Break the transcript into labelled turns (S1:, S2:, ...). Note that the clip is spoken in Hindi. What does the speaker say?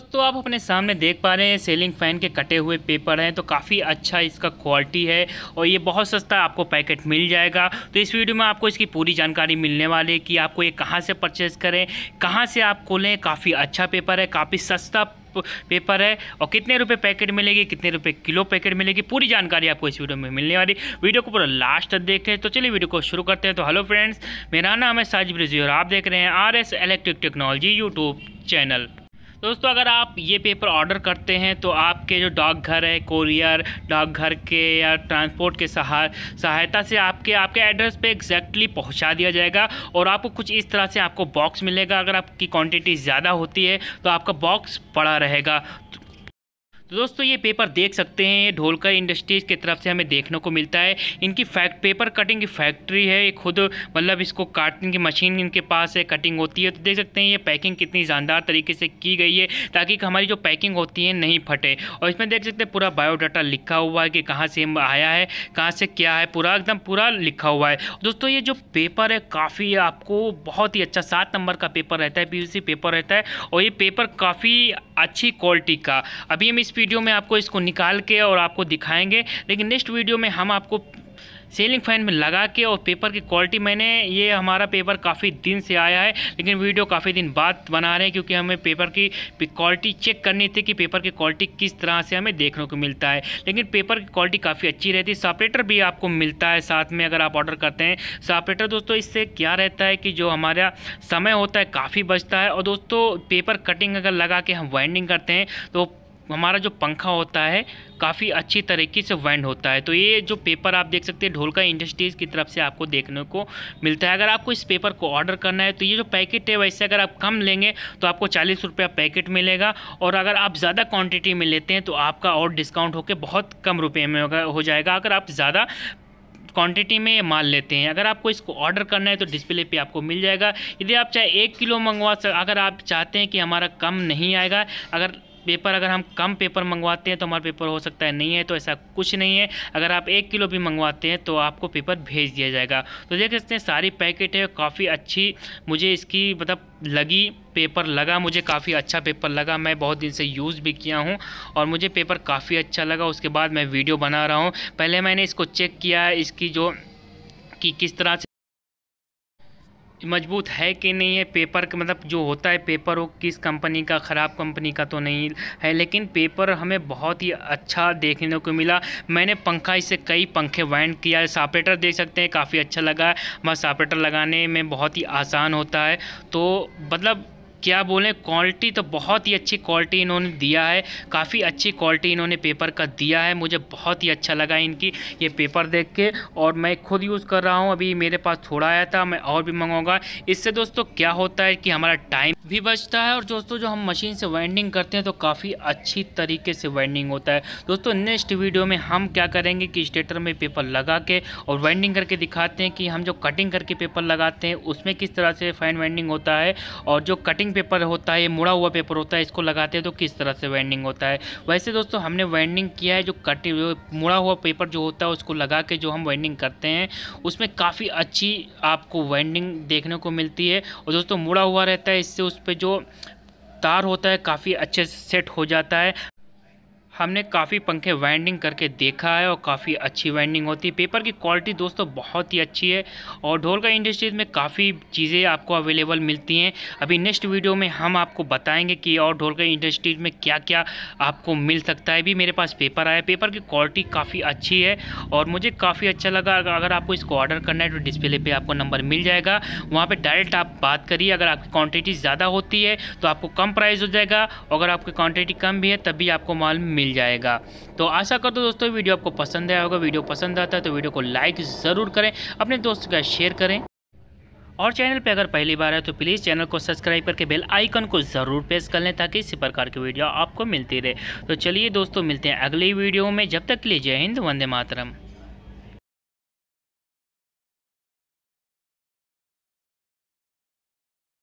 S1: दोस्तों आप अपने सामने देख पा रहे हैं सेलिंग फ़ैन के कटे हुए पेपर हैं तो काफ़ी अच्छा इसका क्वालिटी है और ये बहुत सस्ता आपको पैकेट मिल जाएगा तो इस वीडियो में आपको इसकी पूरी जानकारी मिलने वाली है कि आपको ये कहाँ से परचेज़ करें कहाँ से आप खोलें काफ़ी अच्छा पेपर है काफ़ी सस्ता पेपर है और कितने रुपए पैकेट मिलेगी कितने रुपए किलो पैकेट मिलेगी पूरी जानकारी आपको इस वीडियो में मिलने वाली वीडियो को पूरा लास्ट तक देखते हैं तो चलिए वीडियो को शुरू करते हैं तो हेलो फ्रेंड्स मेरा नाम है साजिब रिजी और आप देख रहे हैं R S electric technology YouTube channel दोस्तों अगर आप ये पेपर ऑर्डर करते हैं तो आपके जो डाकघर है कोरियर डाकघर के या ट्रांसपोर्ट के सहायता से आपके आपके एड्रेस पे एग्जैक्टली पहुंचा दिया जाएगा और आपको कुछ इस तरह से आपको बॉक्स मिलेगा अगर आपकी क्वांटिटी ज़्यादा होती है तो आपका बॉक्स बड़ा रहेगा तो दोस्तों ये पेपर देख सकते हैं ये ढोलकर इंडस्ट्रीज़ की तरफ से हमें देखने को मिलता है इनकी फैक्ट पेपर कटिंग की फैक्ट्री है ये खुद मतलब इसको काटने की मशीन इनके पास है कटिंग होती है तो देख सकते हैं ये पैकिंग कितनी शानदार तरीके से की गई है ताकि हमारी जो पैकिंग होती है नहीं फटे और इसमें देख सकते हैं पूरा बायोडाटा लिखा हुआ है कि कहाँ से आया है कहाँ से क्या है पूरा एकदम पूरा लिखा हुआ है दोस्तों ये जो पेपर है काफ़ी आपको बहुत ही अच्छा सात नंबर का पेपर रहता है पी पेपर रहता है और ये पेपर काफ़ी अच्छी क्वालिटी का अभी हम इस वीडियो में आपको इसको निकाल के और आपको दिखाएंगे लेकिन नेक्स्ट वीडियो में हम आपको सीलिंग फ़ैन में लगा के और पेपर की क्वालिटी मैंने ये हमारा पेपर काफ़ी दिन से आया है लेकिन वीडियो काफ़ी दिन बाद बना रहे हैं क्योंकि हमें पेपर की क्वालिटी चेक करनी थी कि पेपर की क्वालिटी किस तरह से हमें देखने को मिलता है लेकिन पेपर की क्वालिटी काफ़ी अच्छी रहती है सापरेटर भी आपको मिलता है साथ में अगर आप ऑर्डर करते हैं सापरेटर दोस्तों इससे क्या रहता है कि जो हमारा समय होता है काफ़ी बचता है और दोस्तों पेपर कटिंग अगर लगा के हम वाइंडिंग करते हैं तो हमारा जो पंखा होता है काफ़ी अच्छी तरीके से वेंड होता है तो ये जो पेपर आप देख सकते हैं ढोलका इंडस्ट्रीज़ की तरफ से आपको देखने को मिलता है अगर आपको इस पेपर को ऑर्डर करना है तो ये जो पैकेट है वैसे अगर आप कम लेंगे तो आपको चालीस रुपया पैकेट मिलेगा और अगर आप ज़्यादा क्वान्टिटी में लेते हैं तो आपका और डिस्काउंट होकर बहुत कम रुपये में हो जाएगा अगर आप ज़्यादा क्वांटिटी में माल लेते हैं अगर आपको इसको ऑर्डर करना है तो डिस्प्ले पे आपको मिल जाएगा यदि आप चाहे एक किलो मंगवा अगर आप चाहते हैं कि हमारा कम नहीं आएगा अगर पेपर अगर हम कम पेपर मंगवाते हैं तो हमारा पेपर हो सकता है नहीं है तो ऐसा कुछ नहीं है अगर आप एक किलो भी मंगवाते हैं तो आपको पेपर भेज दिया जाएगा तो देख सकते हैं सारी पैकेट है काफ़ी अच्छी मुझे इसकी मतलब लगी पेपर लगा मुझे काफ़ी अच्छा पेपर लगा मैं बहुत दिन से यूज़ भी किया हूँ और मुझे पेपर काफ़ी अच्छा लगा उसके बाद मैं वीडियो बना रहा हूँ पहले मैंने इसको चेक किया इसकी जो कि किस तरह से मजबूत है कि नहीं है पेपर का मतलब जो होता है पेपर वो किस कंपनी का ख़राब कंपनी का तो नहीं है लेकिन पेपर हमें बहुत ही अच्छा देखने को मिला मैंने पंखा इससे कई पंखे वाइंड किया है सापरेटर देख सकते हैं काफ़ी अच्छा लगा है वहाँ सापरेटर लगाने में बहुत ही आसान होता है तो मतलब क्या बोलें क्वालिटी तो बहुत ही अच्छी क्वालिटी इन्होंने दिया है काफ़ी अच्छी क्वालिटी इन्होंने पेपर का दिया है मुझे बहुत ही अच्छा लगा इनकी ये पेपर देख के और मैं खुद यूज़ कर रहा हूँ अभी मेरे पास थोड़ा आया था मैं और भी मंगाऊंगा इससे दोस्तों क्या होता है कि हमारा टाइम भी बचता है और दोस्तों जो हम मशीन से वाइंडिंग करते हैं तो काफ़ी अच्छी तरीके से वाइंडिंग होता है दोस्तों नेक्स्ट वीडियो में हम क्या करेंगे कि स्टेटर में पेपर लगा के और वाइंडिंग करके दिखाते हैं कि हम जो कटिंग करके पेपर लगाते हैं उसमें किस तरह से फाइन वाइंडिंग होता है और जो कटिंग वाइंडिंग पेपर होता है ये मुड़ा हुआ पेपर होता है इसको लगाते हैं तो किस तरह से वाइंडिंग होता है वैसे दोस्तों हमने वाइंडिंग किया है जो कटे मुड़ा हुआ पेपर जो होता है उसको लगा के जो हम वाइंडिंग करते हैं उसमें काफ़ी अच्छी आपको वाइंडिंग देखने को मिलती है और दोस्तों मुड़ा हुआ रहता है इससे उस पर जो तार होता है काफ़ी अच्छे से सेट हो जाता है हमने काफ़ी पंखे वाइंडिंग करके देखा है और काफ़ी अच्छी वाइंडिंग होती है पेपर की क्वालिटी दोस्तों बहुत ही अच्छी है और ढोलका इंडस्ट्रीज में काफ़ी चीज़ें आपको अवेलेबल मिलती हैं अभी नेक्स्ट वीडियो में हम आपको बताएंगे कि और ढोलका इंडस्ट्रीज में क्या क्या आपको मिल सकता है भी मेरे पास पेपर आया पेपर की क्वालिटी काफ़ी अच्छी है और मुझे काफ़ी अच्छा लगा अगर आपको इसको ऑर्डर करना है तो डिस्प्ले पर आपको नंबर मिल जाएगा वहाँ पर डायरेक्ट आप बात करिए अगर आपकी क्वान्टिटी ज़्यादा होती है तो आपको कम प्राइस हो जाएगा अगर आपकी क्वान्टिटी कम भी है तभी आपको माल मिल मिल जाएगा तो आशा करता हूँ दोस्तों वीडियो आपको पसंद आया होगा वीडियो पसंद आता है तो वीडियो को लाइक ज़रूर करें अपने दोस्तों का शेयर करें और चैनल पर अगर पहली बार है तो प्लीज़ चैनल को सब्सक्राइब करके बेल आइकन को ज़रूर प्रेस कर लें ताकि इसी प्रकार की वीडियो आपको मिलती रहे तो चलिए दोस्तों मिलते हैं अगली वीडियो में जब तक के लिए जय हिंद वंदे मातरम